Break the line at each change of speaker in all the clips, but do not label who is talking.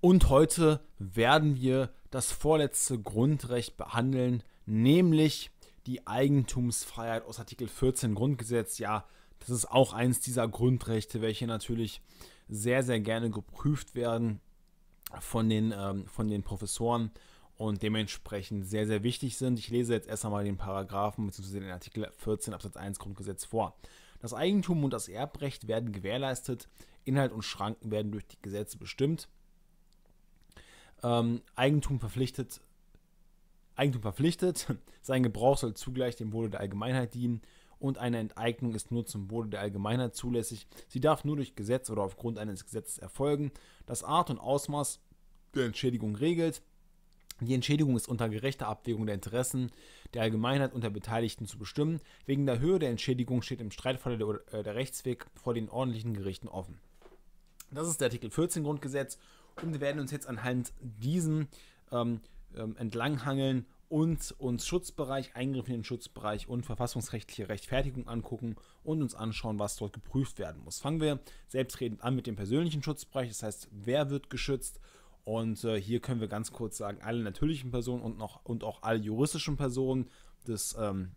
Und heute werden wir das vorletzte Grundrecht behandeln, nämlich die Eigentumsfreiheit aus Artikel 14 Grundgesetz. Ja, das ist auch eines dieser Grundrechte, welche natürlich sehr, sehr gerne geprüft werden von den, ähm, von den Professoren und dementsprechend sehr, sehr wichtig sind. Ich lese jetzt erst einmal den Paragraphen bzw. den Artikel 14 Absatz 1 Grundgesetz vor. Das Eigentum und das Erbrecht werden gewährleistet, Inhalt und Schranken werden durch die Gesetze bestimmt ähm, Eigentum verpflichtet, Eigentum verpflichtet, sein Gebrauch soll zugleich dem Wohle der Allgemeinheit dienen und eine Enteignung ist nur zum Wohle der Allgemeinheit zulässig. Sie darf nur durch Gesetz oder aufgrund eines Gesetzes erfolgen, das Art und Ausmaß der Entschädigung regelt. Die Entschädigung ist unter gerechter Abwägung der Interessen der Allgemeinheit und der Beteiligten zu bestimmen. Wegen der Höhe der Entschädigung steht im Streitfall der, äh, der Rechtsweg vor den ordentlichen Gerichten offen. Das ist der Artikel 14 Grundgesetz und wir werden uns jetzt anhand diesem ähm, ähm, entlanghangeln und uns Schutzbereich, Eingriff in den Schutzbereich und verfassungsrechtliche Rechtfertigung angucken und uns anschauen, was dort geprüft werden muss. Fangen wir selbstredend an mit dem persönlichen Schutzbereich, das heißt, wer wird geschützt? Und äh, hier können wir ganz kurz sagen, alle natürlichen Personen und, noch, und auch alle juristischen Personen des ähm,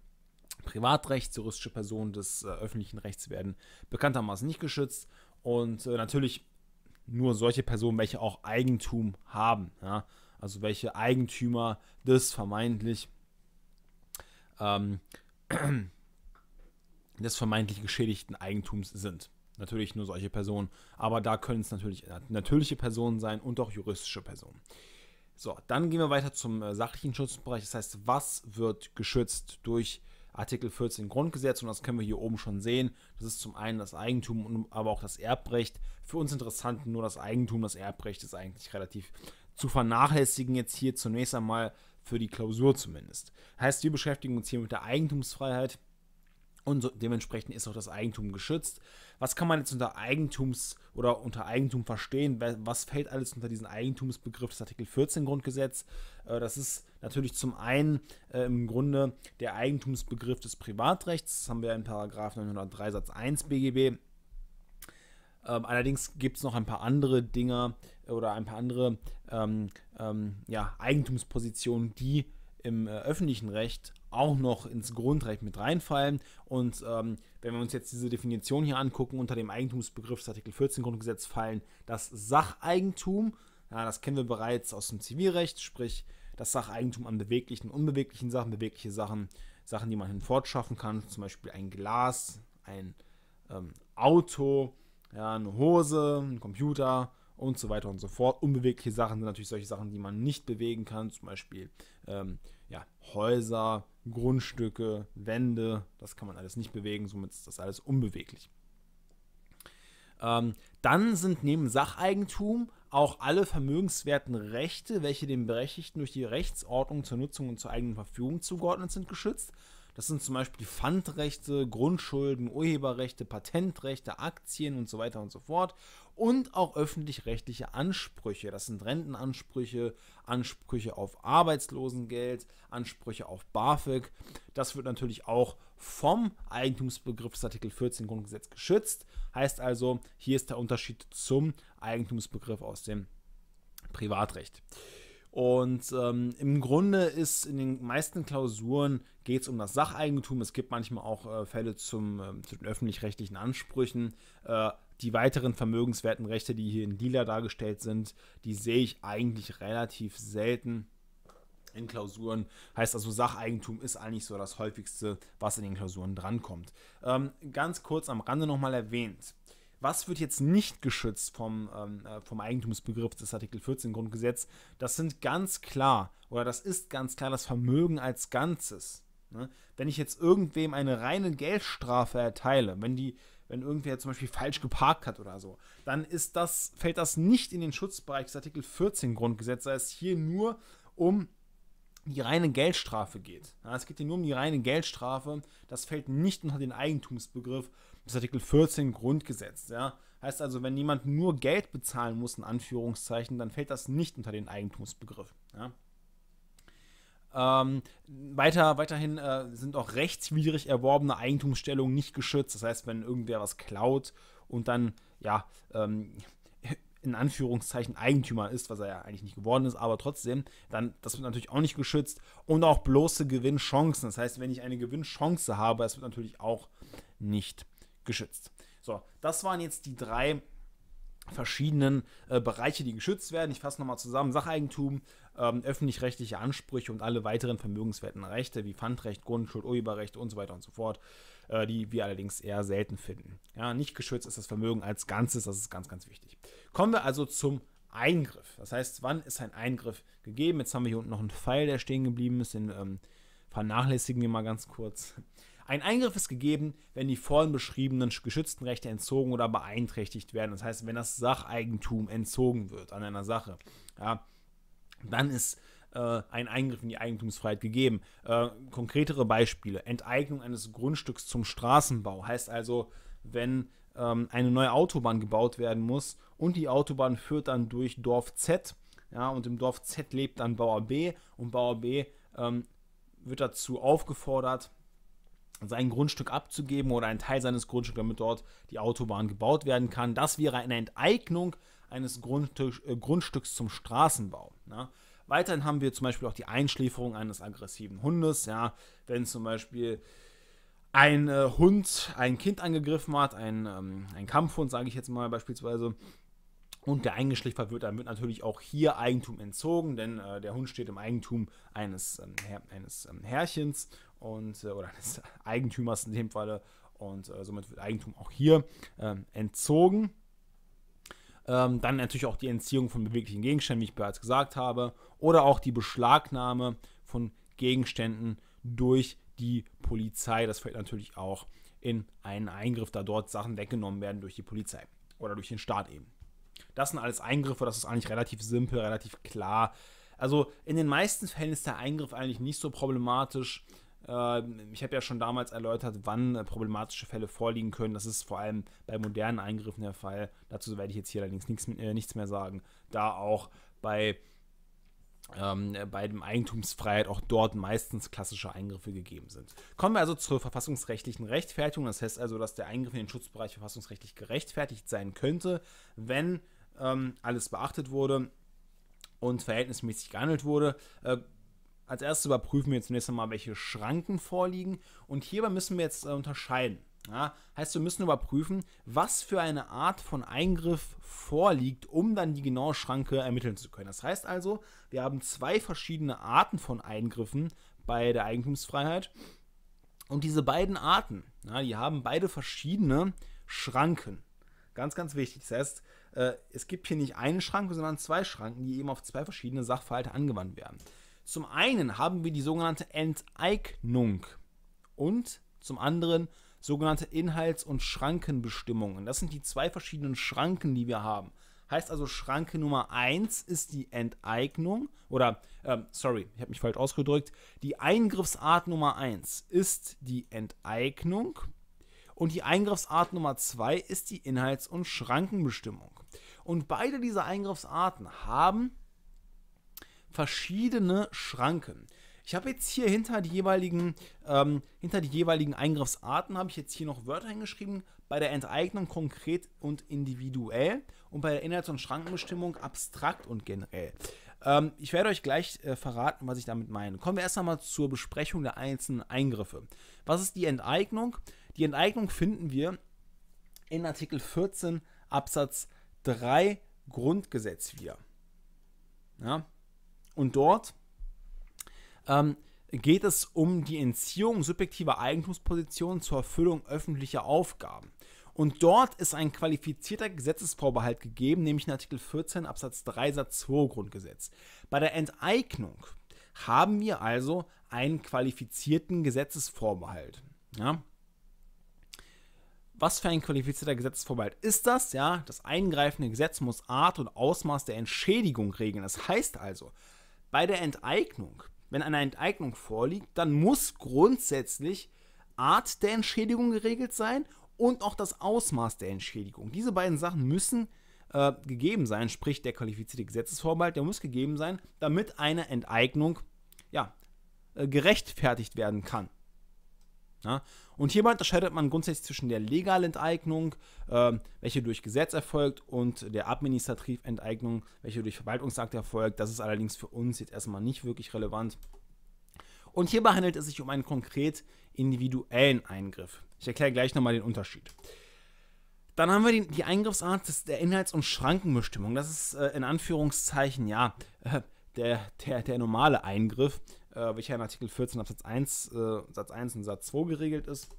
Privatrechts, juristische Personen des äh, öffentlichen Rechts werden bekanntermaßen nicht geschützt. Und äh, natürlich nur solche Personen, welche auch Eigentum haben. Ja? Also welche Eigentümer des vermeintlich ähm, des vermeintlich geschädigten Eigentums sind. Natürlich nur solche Personen, aber da können es natürlich natürliche Personen sein und auch juristische Personen. So, dann gehen wir weiter zum äh, sachlichen Schutzbereich. Das heißt, was wird geschützt durch äh, Artikel 14 Grundgesetz und das können wir hier oben schon sehen. Das ist zum einen das Eigentum, aber auch das Erbrecht. Für uns interessant nur das Eigentum, das Erbrecht ist eigentlich relativ zu vernachlässigen jetzt hier zunächst einmal für die Klausur zumindest. Heißt, wir beschäftigen uns hier mit der Eigentumsfreiheit und so, dementsprechend ist auch das Eigentum geschützt. Was kann man jetzt unter Eigentums oder unter Eigentum verstehen? Was fällt alles unter diesen Eigentumsbegriff des Artikel 14 Grundgesetz? Äh, das ist natürlich zum einen äh, im Grunde der Eigentumsbegriff des Privatrechts. Das haben wir in Paragraf 903 Satz 1 BGB. Ähm, allerdings gibt es noch ein paar andere Dinge äh, oder ein paar andere ähm, ähm, ja, Eigentumspositionen, die im öffentlichen Recht auch noch ins Grundrecht mit reinfallen. Und ähm, wenn wir uns jetzt diese Definition hier angucken, unter dem Eigentumsbegriff des Artikel 14 Grundgesetz fallen das Sacheigentum, ja, das kennen wir bereits aus dem Zivilrecht, sprich das Sacheigentum an beweglichen, unbeweglichen Sachen, bewegliche Sachen, Sachen, die man hinfortschaffen kann, zum Beispiel ein Glas, ein ähm, Auto, ja, eine Hose, ein Computer und so weiter und so fort. Unbewegliche Sachen sind natürlich solche Sachen, die man nicht bewegen kann, zum Beispiel ähm, ja, Häuser, Grundstücke, Wände, das kann man alles nicht bewegen, somit ist das alles unbeweglich. Ähm, dann sind neben Sacheigentum auch alle vermögenswerten Rechte, welche dem Berechtigten durch die Rechtsordnung zur Nutzung und zur eigenen Verfügung zugeordnet sind, geschützt das sind zum Beispiel Pfandrechte, Grundschulden, Urheberrechte, Patentrechte, Aktien und so weiter und so fort. Und auch öffentlich-rechtliche Ansprüche. Das sind Rentenansprüche, Ansprüche auf Arbeitslosengeld, Ansprüche auf BAföG. Das wird natürlich auch vom Eigentumsbegriff des Artikel 14 Grundgesetz geschützt. Heißt also, hier ist der Unterschied zum Eigentumsbegriff aus dem Privatrecht. Und ähm, im Grunde ist in den meisten Klausuren geht es um das Sacheigentum. Es gibt manchmal auch äh, Fälle zum, äh, zu den öffentlich-rechtlichen Ansprüchen. Äh, die weiteren vermögenswerten Rechte, die hier in Lila dargestellt sind, die sehe ich eigentlich relativ selten in Klausuren. Heißt also, Sacheigentum ist eigentlich so das häufigste, was in den Klausuren drankommt. Ähm, ganz kurz am Rande nochmal erwähnt. Was wird jetzt nicht geschützt vom, ähm, äh, vom Eigentumsbegriff des Artikel 14 Grundgesetz? Das sind ganz klar, oder das ist ganz klar das Vermögen als Ganzes. Ne? Wenn ich jetzt irgendwem eine reine Geldstrafe erteile, wenn die wenn irgendwer zum Beispiel falsch geparkt hat oder so, dann ist das, fällt das nicht in den Schutzbereich des Artikel 14 Grundgesetz, da es hier nur um die reine Geldstrafe geht. es geht hier nur um die reine Geldstrafe. Das fällt nicht unter den Eigentumsbegriff ist Artikel 14 Grundgesetz. Ja? Heißt also, wenn jemand nur Geld bezahlen muss, in Anführungszeichen, dann fällt das nicht unter den Eigentumsbegriff. Ja? Ähm, weiter, weiterhin äh, sind auch rechtswidrig erworbene Eigentumsstellungen nicht geschützt. Das heißt, wenn irgendwer was klaut und dann, ja, ähm, in Anführungszeichen Eigentümer ist, was er ja eigentlich nicht geworden ist, aber trotzdem, dann, das wird natürlich auch nicht geschützt. Und auch bloße Gewinnchancen. Das heißt, wenn ich eine Gewinnchance habe, das wird natürlich auch nicht geschützt. So, das waren jetzt die drei verschiedenen äh, Bereiche, die geschützt werden. Ich fasse nochmal zusammen. Sacheigentum, ähm, öffentlich-rechtliche Ansprüche und alle weiteren vermögenswerten Rechte wie Pfandrecht, Grundschuld, Urheberrecht und so weiter und so fort, äh, die wir allerdings eher selten finden. Ja, nicht geschützt ist das Vermögen als Ganzes, das ist ganz, ganz wichtig. Kommen wir also zum Eingriff. Das heißt, wann ist ein Eingriff gegeben? Jetzt haben wir hier unten noch einen Pfeil, der stehen geblieben ist, den ähm, vernachlässigen wir mal ganz kurz. Ein Eingriff ist gegeben, wenn die vorhin beschriebenen geschützten Rechte entzogen oder beeinträchtigt werden. Das heißt, wenn das Sacheigentum entzogen wird an einer Sache, ja, dann ist äh, ein Eingriff in die Eigentumsfreiheit gegeben. Äh, konkretere Beispiele. Enteignung eines Grundstücks zum Straßenbau heißt also, wenn ähm, eine neue Autobahn gebaut werden muss und die Autobahn führt dann durch Dorf Z ja, und im Dorf Z lebt dann Bauer B und Bauer B ähm, wird dazu aufgefordert, sein also Grundstück abzugeben oder einen Teil seines Grundstücks, damit dort die Autobahn gebaut werden kann. Das wäre eine Enteignung eines äh, Grundstücks zum Straßenbau. Ja. Ne? Weiterhin haben wir zum Beispiel auch die Einschläferung eines aggressiven Hundes. Ja. Wenn zum Beispiel ein äh, Hund ein Kind angegriffen hat, ein, ähm, ein Kampfhund, sage ich jetzt mal beispielsweise, und der eingeschläfert wird, dann wird natürlich auch hier Eigentum entzogen, denn äh, der Hund steht im Eigentum eines, ähm, Her eines ähm, Herrchens und äh, oder des Eigentümers in dem Falle und äh, somit wird Eigentum auch hier ähm, entzogen. Ähm, dann natürlich auch die Entziehung von beweglichen Gegenständen, wie ich bereits gesagt habe, oder auch die Beschlagnahme von Gegenständen durch die Polizei. Das fällt natürlich auch in einen Eingriff, da dort Sachen weggenommen werden durch die Polizei oder durch den Staat eben. Das sind alles Eingriffe, das ist eigentlich relativ simpel, relativ klar. Also in den meisten Fällen ist der Eingriff eigentlich nicht so problematisch. Ähm, ich habe ja schon damals erläutert, wann äh, problematische Fälle vorliegen können. Das ist vor allem bei modernen Eingriffen der Fall. Dazu werde ich jetzt hier allerdings nichts, äh, nichts mehr sagen. Da auch bei, ähm, bei dem Eigentumsfreiheit auch dort meistens klassische Eingriffe gegeben sind. Kommen wir also zur verfassungsrechtlichen Rechtfertigung. Das heißt also, dass der Eingriff in den Schutzbereich verfassungsrechtlich gerechtfertigt sein könnte, wenn ähm, alles beachtet wurde und verhältnismäßig gehandelt wurde. Äh, als erstes überprüfen wir zunächst einmal, welche Schranken vorliegen. Und hierbei müssen wir jetzt äh, unterscheiden. Ja, heißt, wir müssen überprüfen, was für eine Art von Eingriff vorliegt, um dann die genaue Schranke ermitteln zu können. Das heißt also, wir haben zwei verschiedene Arten von Eingriffen bei der Eigentumsfreiheit. Und diese beiden Arten, ja, die haben beide verschiedene Schranken. Ganz, ganz wichtig. Das heißt, äh, es gibt hier nicht eine Schranke, sondern zwei Schranken, die eben auf zwei verschiedene Sachverhalte angewandt werden. Zum einen haben wir die sogenannte Enteignung und zum anderen sogenannte Inhalts- und Schrankenbestimmungen. Das sind die zwei verschiedenen Schranken, die wir haben. Heißt also, Schranke Nummer 1 ist die Enteignung oder, ähm, sorry, ich habe mich falsch ausgedrückt, die Eingriffsart Nummer 1 ist die Enteignung und die Eingriffsart Nummer 2 ist die Inhalts- und Schrankenbestimmung. Und beide dieser Eingriffsarten haben verschiedene Schranken. Ich habe jetzt hier hinter die jeweiligen, ähm, hinter die jeweiligen Eingriffsarten habe ich jetzt hier noch Wörter hingeschrieben. Bei der Enteignung konkret und individuell und bei der Inhalts- und Schrankenbestimmung abstrakt und generell. Ähm, ich werde euch gleich äh, verraten, was ich damit meine. Kommen wir erst einmal zur Besprechung der einzelnen Eingriffe. Was ist die Enteignung? Die Enteignung finden wir in Artikel 14 Absatz 3 Grundgesetz wieder. Ja, und dort ähm, geht es um die Entziehung subjektiver Eigentumspositionen zur Erfüllung öffentlicher Aufgaben. Und dort ist ein qualifizierter Gesetzesvorbehalt gegeben, nämlich in Artikel 14 Absatz 3 Satz 2 Grundgesetz. Bei der Enteignung haben wir also einen qualifizierten Gesetzesvorbehalt. Ja? Was für ein qualifizierter Gesetzesvorbehalt ist das? Ja, das eingreifende Gesetz muss Art und Ausmaß der Entschädigung regeln. Das heißt also, bei der Enteignung, wenn eine Enteignung vorliegt, dann muss grundsätzlich Art der Entschädigung geregelt sein und auch das Ausmaß der Entschädigung. Diese beiden Sachen müssen äh, gegeben sein, sprich der qualifizierte Gesetzesvorbehalt, der muss gegeben sein, damit eine Enteignung ja, äh, gerechtfertigt werden kann. Ja? Und hierbei unterscheidet man grundsätzlich zwischen der legalen Enteignung, äh, welche durch Gesetz erfolgt, und der administrativen Enteignung, welche durch Verwaltungsakt erfolgt. Das ist allerdings für uns jetzt erstmal nicht wirklich relevant. Und hierbei handelt es sich um einen konkret individuellen Eingriff. Ich erkläre gleich nochmal den Unterschied. Dann haben wir die, die Eingriffsart des, der Inhalts- und Schrankenbestimmung. Das ist äh, in Anführungszeichen, ja, äh, der, der, der normale Eingriff äh, welcher in Artikel 14 Absatz 1, äh, Satz 1 und Satz 2 geregelt ist.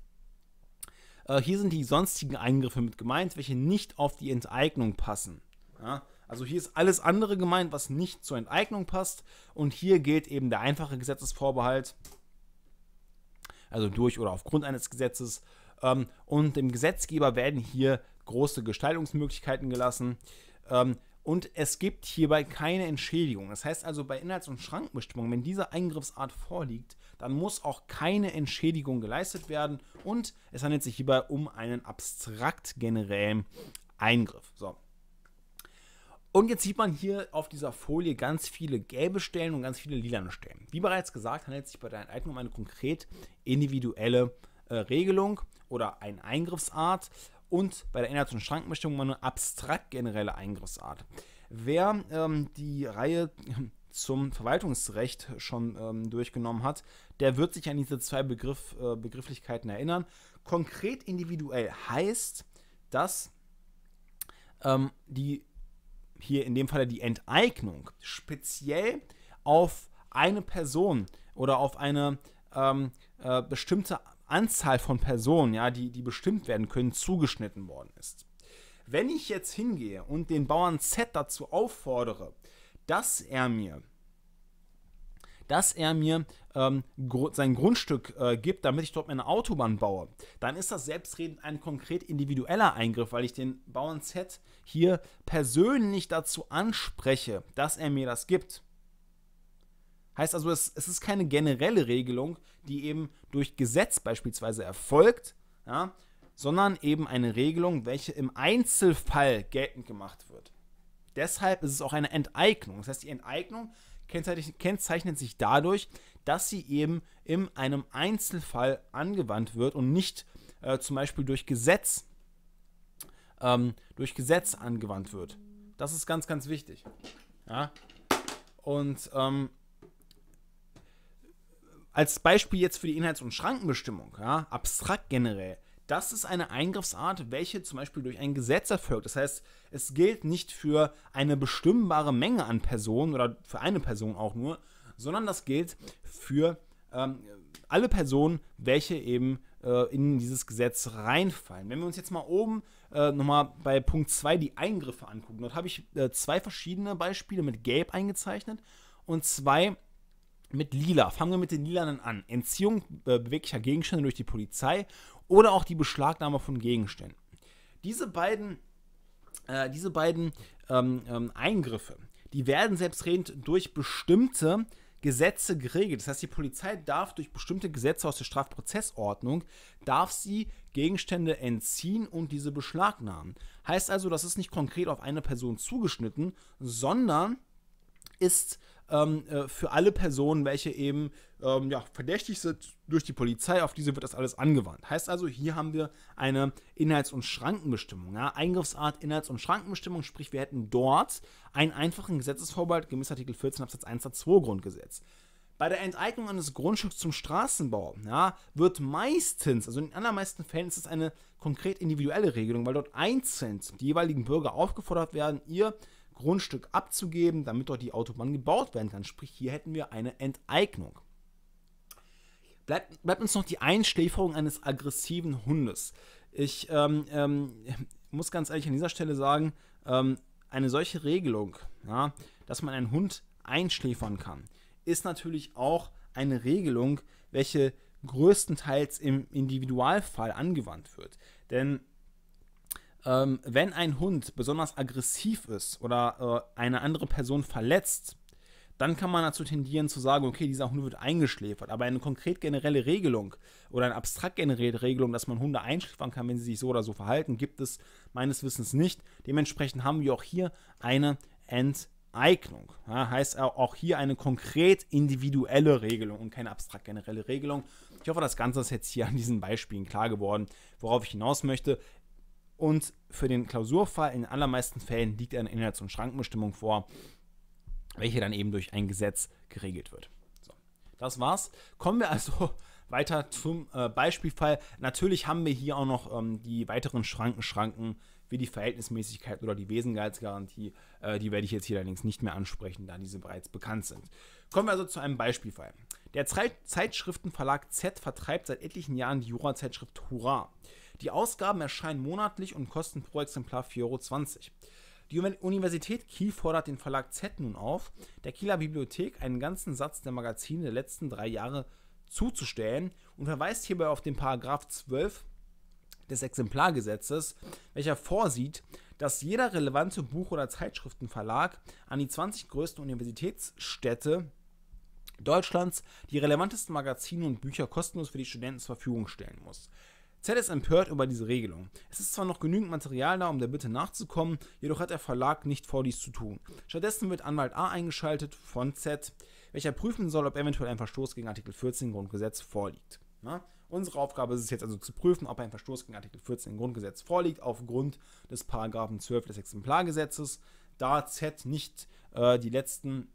Äh, hier sind die sonstigen Eingriffe mit gemeint, welche nicht auf die Enteignung passen. Ja? Also hier ist alles andere gemeint, was nicht zur Enteignung passt. Und hier gilt eben der einfache Gesetzesvorbehalt, also durch oder aufgrund eines Gesetzes. Ähm, und dem Gesetzgeber werden hier große Gestaltungsmöglichkeiten gelassen. Ähm, und es gibt hierbei keine Entschädigung. Das heißt also bei Inhalts- und Schrankenbestimmung, wenn diese Eingriffsart vorliegt, dann muss auch keine Entschädigung geleistet werden und es handelt sich hierbei um einen abstrakt generellen Eingriff. So. Und jetzt sieht man hier auf dieser Folie ganz viele gelbe Stellen und ganz viele lilane Stellen. Wie bereits gesagt, handelt es sich bei der Enteignung um eine konkret individuelle äh, Regelung oder eine Eingriffsart und bei der Inhalts- und Schrankmischung immer nur abstrakt generelle Eingriffsart. Wer ähm, die Reihe zum Verwaltungsrecht schon ähm, durchgenommen hat, der wird sich an diese zwei Begriff, äh, Begrifflichkeiten erinnern. Konkret individuell heißt, dass ähm, die hier in dem Fall die Enteignung speziell auf eine Person oder auf eine ähm, äh, bestimmte Anzahl von Personen, ja, die, die bestimmt werden können, zugeschnitten worden ist. Wenn ich jetzt hingehe und den Bauern Z dazu auffordere, dass er mir, dass er mir ähm, gr sein Grundstück äh, gibt, damit ich dort meine Autobahn baue, dann ist das selbstredend ein konkret individueller Eingriff, weil ich den Bauern Z hier persönlich dazu anspreche, dass er mir das gibt. Heißt also, es, es ist keine generelle Regelung, die eben durch Gesetz beispielsweise erfolgt, ja, sondern eben eine Regelung, welche im Einzelfall geltend gemacht wird. Deshalb ist es auch eine Enteignung. Das heißt, die Enteignung kennzeichnet, sich dadurch, dass sie eben in einem Einzelfall angewandt wird und nicht äh, zum Beispiel durch Gesetz, ähm, durch Gesetz angewandt wird. Das ist ganz, ganz wichtig. Ja? Und ähm, als Beispiel jetzt für die Inhalts- und Schrankenbestimmung, ja, abstrakt generell, das ist eine Eingriffsart, welche zum Beispiel durch ein Gesetz erfolgt. Das heißt, es gilt nicht für eine bestimmbare Menge an Personen oder für eine Person auch nur, sondern das gilt für ähm, alle Personen, welche eben äh, in dieses Gesetz reinfallen. Wenn wir uns jetzt mal oben äh, nochmal bei Punkt 2 die Eingriffe angucken, dort habe ich äh, zwei verschiedene Beispiele mit Gelb eingezeichnet und zwei mit lila. Fangen wir mit den lilanen an. Entziehung äh, beweglicher Gegenstände durch die Polizei oder auch die Beschlagnahme von Gegenständen. Diese beiden, äh, diese beiden ähm, ähm, Eingriffe, die werden selbstredend durch bestimmte Gesetze geregelt. Das heißt, die Polizei darf durch bestimmte Gesetze aus der Strafprozessordnung, darf sie Gegenstände entziehen und diese beschlagnahmen. Heißt also, das ist nicht konkret auf eine Person zugeschnitten, sondern ist ähm, äh, für alle Personen, welche eben ähm, ja, verdächtig sind durch die Polizei. Auf diese wird das alles angewandt. Heißt also, hier haben wir eine Inhalts- und Schrankenbestimmung. Ja? Eingriffsart, Inhalts- und Schrankenbestimmung, sprich, wir hätten dort einen einfachen Gesetzesvorbehalt gemäß Artikel 14 Absatz 1 Satz 2 Grundgesetz. Bei der Enteignung eines Grundstücks zum Straßenbau ja, wird meistens, also in den allermeisten Fällen ist es eine konkret individuelle Regelung, weil dort einzeln die jeweiligen Bürger aufgefordert werden, ihr Grundstück abzugeben, damit dort die Autobahn gebaut werden kann. Sprich, hier hätten wir eine Enteignung. Bleibt, bleibt uns noch die Einschläferung eines aggressiven Hundes. Ich ähm, ähm, muss ganz ehrlich an dieser Stelle sagen, ähm, eine solche Regelung, ja, dass man einen Hund einschläfern kann, ist natürlich auch eine Regelung, welche größtenteils im Individualfall angewandt wird. Denn ähm, wenn ein Hund besonders aggressiv ist oder äh, eine andere Person verletzt, dann kann man dazu tendieren zu sagen, okay, dieser Hund wird eingeschläfert. Aber eine konkret generelle Regelung oder eine abstrakt generelle Regelung, dass man Hunde einschläfern kann, wenn sie sich so oder so verhalten, gibt es meines Wissens nicht. Dementsprechend haben wir auch hier eine Enteignung. Ja, heißt auch hier eine konkret individuelle Regelung und keine abstrakt generelle Regelung. Ich hoffe, das Ganze ist jetzt hier an diesen Beispielen klar geworden. Worauf ich hinaus möchte, und für den Klausurfall in allermeisten Fällen liegt eine Inhalts- und Schrankenbestimmung vor, welche dann eben durch ein Gesetz geregelt wird. So, das war's. Kommen wir also weiter zum äh, Beispielfall. Natürlich haben wir hier auch noch ähm, die weiteren Schranken, Schranken wie die Verhältnismäßigkeit oder die Wesengehaltsgarantie. Äh, die werde ich jetzt hier allerdings nicht mehr ansprechen, da diese bereits bekannt sind. Kommen wir also zu einem Beispielfall. Der Ze Zeitschriftenverlag Z vertreibt seit etlichen Jahren die Jurazeitschrift Hurra. Die Ausgaben erscheinen monatlich und kosten pro Exemplar 4,20 Euro. Die Universität Kiel fordert den Verlag Z nun auf, der Kieler Bibliothek einen ganzen Satz der Magazine der letzten drei Jahre zuzustellen und verweist hierbei auf den Paragraph 12 des Exemplargesetzes, welcher vorsieht, dass jeder relevante Buch- oder Zeitschriftenverlag an die 20 größten Universitätsstädte Deutschlands die relevantesten Magazine und Bücher kostenlos für die Studenten zur Verfügung stellen muss. Z ist empört über diese Regelung. Es ist zwar noch genügend Material da, um der Bitte nachzukommen, jedoch hat der Verlag nicht vor, dies zu tun. Stattdessen wird Anwalt A eingeschaltet von Z, welcher prüfen soll, ob eventuell ein Verstoß gegen Artikel 14 Grundgesetz vorliegt. Na? Unsere Aufgabe ist es jetzt also zu prüfen, ob ein Verstoß gegen Artikel 14 Grundgesetz vorliegt, aufgrund des Paragraphen 12 des Exemplargesetzes, da Z nicht äh, die letzten,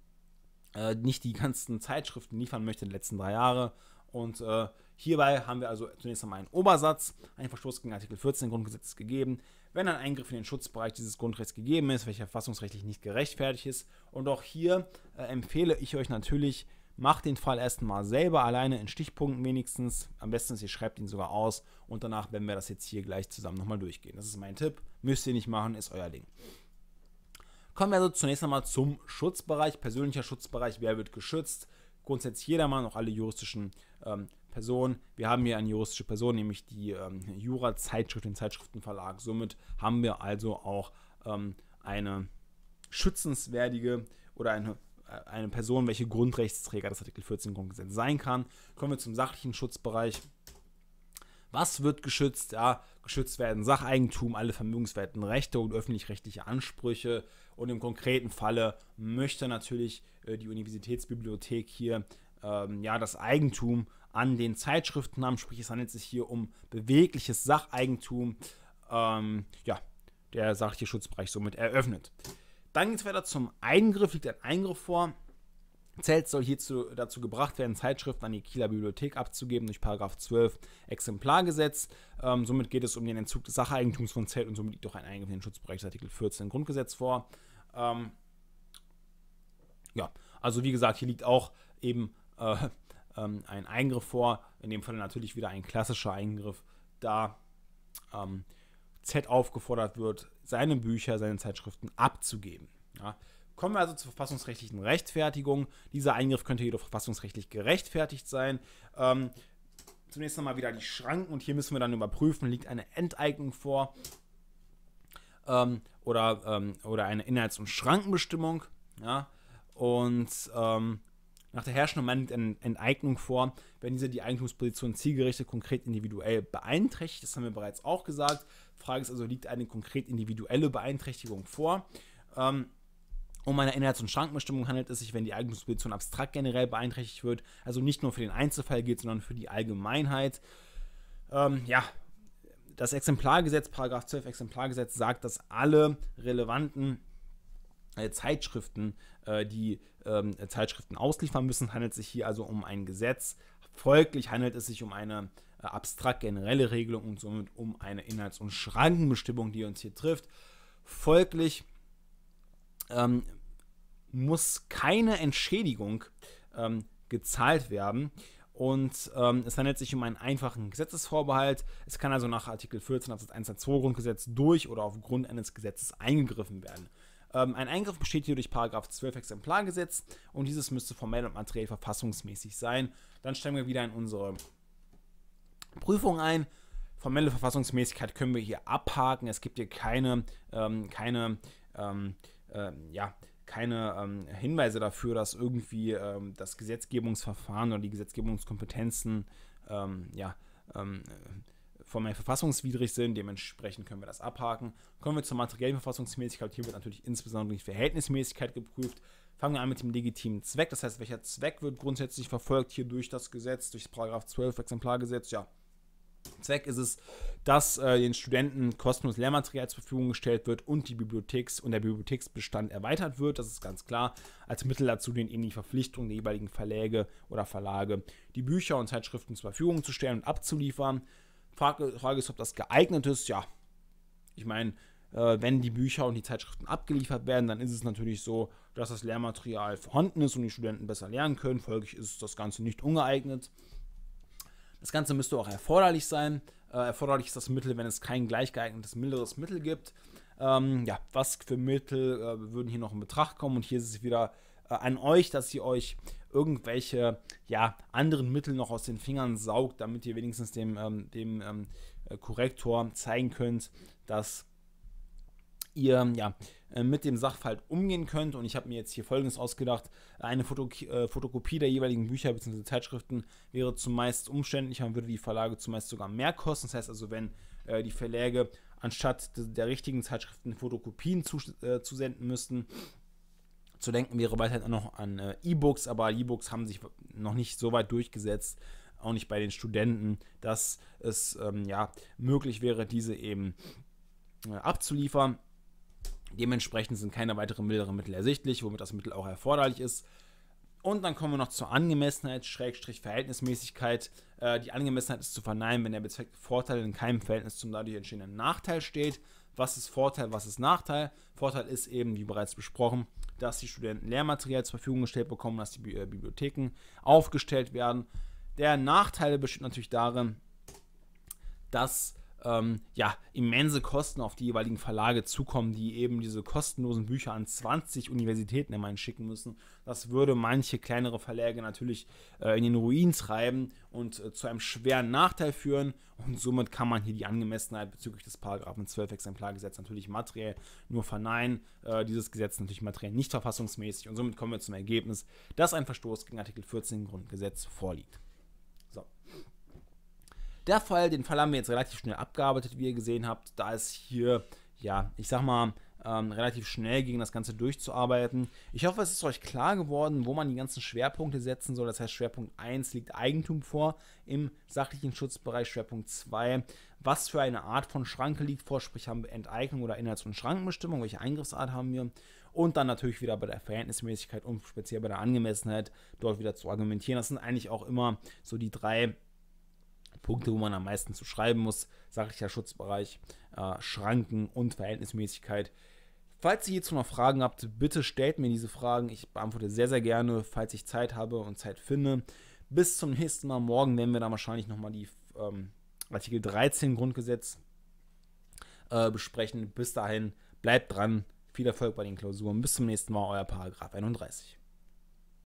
äh, nicht die ganzen Zeitschriften liefern möchte, in den letzten drei Jahren und äh, Hierbei haben wir also zunächst einmal einen Obersatz, einen Verstoß gegen Artikel 14 Grundgesetzes gegeben, wenn ein Eingriff in den Schutzbereich dieses Grundrechts gegeben ist, welcher verfassungsrechtlich nicht gerechtfertigt ist. Und auch hier äh, empfehle ich euch natürlich, macht den Fall erstmal selber alleine in Stichpunkten wenigstens. Am besten ist, ihr schreibt ihn sogar aus und danach werden wir das jetzt hier gleich zusammen nochmal durchgehen. Das ist mein Tipp. Müsst ihr nicht machen, ist euer Ding. Kommen wir also zunächst einmal zum Schutzbereich. Persönlicher Schutzbereich, wer wird geschützt? Grundsätzlich jedermann, auch alle juristischen ähm, Person. Wir haben hier eine juristische Person, nämlich die ähm, Jura-Zeitschrift, den Zeitschriftenverlag. Somit haben wir also auch ähm, eine schützenswertige oder eine, äh, eine Person, welche Grundrechtsträger des Artikel 14 Grundgesetz sein kann. Kommen wir zum sachlichen Schutzbereich. Was wird geschützt? Ja, geschützt werden Sacheigentum, alle vermögenswerten Rechte und öffentlich-rechtliche Ansprüche. Und im konkreten Falle möchte natürlich äh, die Universitätsbibliothek hier ähm, ja, das Eigentum an den Zeitschriftennamen, sprich es handelt sich hier um bewegliches Sacheigentum. Ähm, ja, der sachliche Schutzbereich somit eröffnet. Dann geht es weiter zum Eingriff, liegt ein Eingriff vor. Zelt soll hierzu dazu gebracht werden, Zeitschriften an die Kieler Bibliothek abzugeben durch 12 Exemplargesetz. Ähm, somit geht es um den Entzug des Sacheigentums von Zelt und somit liegt auch ein Eingriff in den Schutzbereich des Artikel 14 Grundgesetz vor. Ähm, ja, also wie gesagt, hier liegt auch eben äh, ähm, einen Eingriff vor, in dem Fall natürlich wieder ein klassischer Eingriff, da ähm, Z aufgefordert wird, seine Bücher, seine Zeitschriften abzugeben. Ja. Kommen wir also zur verfassungsrechtlichen Rechtfertigung. Dieser Eingriff könnte jedoch verfassungsrechtlich gerechtfertigt sein. Ähm, zunächst einmal wieder die Schranken und hier müssen wir dann überprüfen, liegt eine Enteignung vor ähm, oder, ähm, oder eine Inhalts- und Schrankenbestimmung. Ja? Und ähm, nach der herrschenden Meinung Enteignung vor, wenn diese die Eigentumsposition zielgerichtet konkret individuell beeinträchtigt. Das haben wir bereits auch gesagt. Frage ist also, liegt eine konkret individuelle Beeinträchtigung vor? Ähm, um eine Inhalts- und Schrankenbestimmung handelt es sich, wenn die Eigentumsposition abstrakt generell beeinträchtigt wird, also nicht nur für den Einzelfall gilt, sondern für die Allgemeinheit. Ähm, ja, das Exemplargesetz, Paragraph 12 Exemplargesetz, sagt, dass alle relevanten äh, Zeitschriften, äh, die ähm, Zeitschriften ausliefern müssen. Es handelt sich hier also um ein Gesetz. Folglich handelt es sich um eine äh, abstrakt generelle Regelung und somit um eine Inhalts- und Schrankenbestimmung, die uns hier trifft. Folglich ähm, muss keine Entschädigung ähm, gezahlt werden. Und ähm, es handelt sich um einen einfachen Gesetzesvorbehalt. Es kann also nach Artikel 14 Absatz 1 2 Grundgesetz durch oder aufgrund eines Gesetzes eingegriffen werden. Ähm, ein Eingriff besteht hier durch Paragraph 12 Exemplargesetz und dieses müsste formell und materiell verfassungsmäßig sein. Dann stellen wir wieder in unsere Prüfung ein. Formelle Verfassungsmäßigkeit können wir hier abhaken. Es gibt hier keine, ähm, keine, ähm, äh, ja, keine ähm, Hinweise dafür, dass irgendwie ähm, das Gesetzgebungsverfahren oder die Gesetzgebungskompetenzen ähm, ja, ähm, formell verfassungswidrig sind. Dementsprechend können wir das abhaken. Kommen wir zur materiellen Verfassungsmäßigkeit. Hier wird natürlich insbesondere die Verhältnismäßigkeit geprüft. Fangen wir an mit dem legitimen Zweck. Das heißt, welcher Zweck wird grundsätzlich verfolgt hier durch das Gesetz, durch das 12 Exemplargesetz? Ja, Zweck ist es, dass äh, den Studenten kostenlos Lehrmaterial zur Verfügung gestellt wird und die Bibliotheks und der Bibliotheksbestand erweitert wird. Das ist ganz klar. Als Mittel dazu den eben die Verpflichtungen der jeweiligen Verläge oder Verlage, die Bücher und Zeitschriften zur Verfügung zu stellen und abzuliefern. Frage, Frage ist, ob das geeignet ist. Ja, ich meine, äh, wenn die Bücher und die Zeitschriften abgeliefert werden, dann ist es natürlich so, dass das Lehrmaterial vorhanden ist und die Studenten besser lernen können. Folglich ist das Ganze nicht ungeeignet. Das Ganze müsste auch erforderlich sein. Äh, erforderlich ist das Mittel, wenn es kein gleich geeignetes milderes Mittel gibt. Ähm, ja, was für Mittel äh, würden hier noch in Betracht kommen? Und hier ist es wieder äh, an euch, dass ihr euch irgendwelche ja, anderen Mittel noch aus den Fingern saugt, damit ihr wenigstens dem, ähm, dem ähm, äh, Korrektor zeigen könnt, dass ihr ja, äh, mit dem Sachverhalt umgehen könnt. Und ich habe mir jetzt hier Folgendes ausgedacht. Eine Fotok äh, Fotokopie der jeweiligen Bücher bzw. Zeitschriften wäre zumeist umständlicher und würde die Verlage zumeist sogar mehr kosten. Das heißt also, wenn äh, die Verlage anstatt der richtigen Zeitschriften Fotokopien zu, äh, zu senden müssten, zu denken wäre weiterhin auch noch an äh, E-Books, aber E-Books haben sich noch nicht so weit durchgesetzt, auch nicht bei den Studenten, dass es ähm, ja möglich wäre, diese eben äh, abzuliefern. Dementsprechend sind keine weiteren milderen Mittel ersichtlich, womit das Mittel auch erforderlich ist. Und dann kommen wir noch zur Angemessenheit, Schrägstrich Verhältnismäßigkeit. Äh, die Angemessenheit ist zu verneinen, wenn der bezweckte Vorteil in keinem Verhältnis zum dadurch entstehenden Nachteil steht. Was ist Vorteil, was ist Nachteil? Vorteil ist eben, wie bereits besprochen, dass die Studenten Lehrmaterial zur Verfügung gestellt bekommen, dass die Bi äh, Bibliotheken aufgestellt werden. Der Nachteil besteht natürlich darin, dass ähm, ja, immense Kosten auf die jeweiligen Verlage zukommen, die eben diese kostenlosen Bücher an 20 Universitäten immerhin schicken müssen. Das würde manche kleinere Verlage natürlich äh, in den Ruin treiben und äh, zu einem schweren Nachteil führen. Und somit kann man hier die Angemessenheit bezüglich des Paragraphen 12 Exemplargesetz natürlich materiell nur verneinen. Äh, dieses Gesetz natürlich materiell nicht verfassungsmäßig. Und somit kommen wir zum Ergebnis, dass ein Verstoß gegen Artikel 14 Grundgesetz vorliegt. Der Fall, den Fall haben wir jetzt relativ schnell abgearbeitet, wie ihr gesehen habt. Da ist hier, ja, ich sag mal, ähm, relativ schnell gegen das Ganze durchzuarbeiten. Ich hoffe, es ist euch klar geworden, wo man die ganzen Schwerpunkte setzen soll. Das heißt, Schwerpunkt 1 liegt Eigentum vor im sachlichen Schutzbereich, Schwerpunkt 2, was für eine Art von Schranke liegt vor, sprich haben wir Enteignung oder Inhalts- und Schrankenbestimmung, welche Eingriffsart haben wir. Und dann natürlich wieder bei der Verhältnismäßigkeit und speziell bei der Angemessenheit dort wieder zu argumentieren. Das sind eigentlich auch immer so die drei Punkte, wo man am meisten zu schreiben muss, sage ich ja Schutzbereich, äh, Schranken und Verhältnismäßigkeit. Falls ihr hierzu noch Fragen habt, bitte stellt mir diese Fragen. Ich beantworte sehr, sehr gerne, falls ich Zeit habe und Zeit finde. Bis zum nächsten Mal. Morgen werden wir dann wahrscheinlich nochmal die ähm, Artikel 13 Grundgesetz äh, besprechen. Bis dahin, bleibt dran. Viel Erfolg bei den Klausuren. Bis zum nächsten Mal, euer Paragraph 31.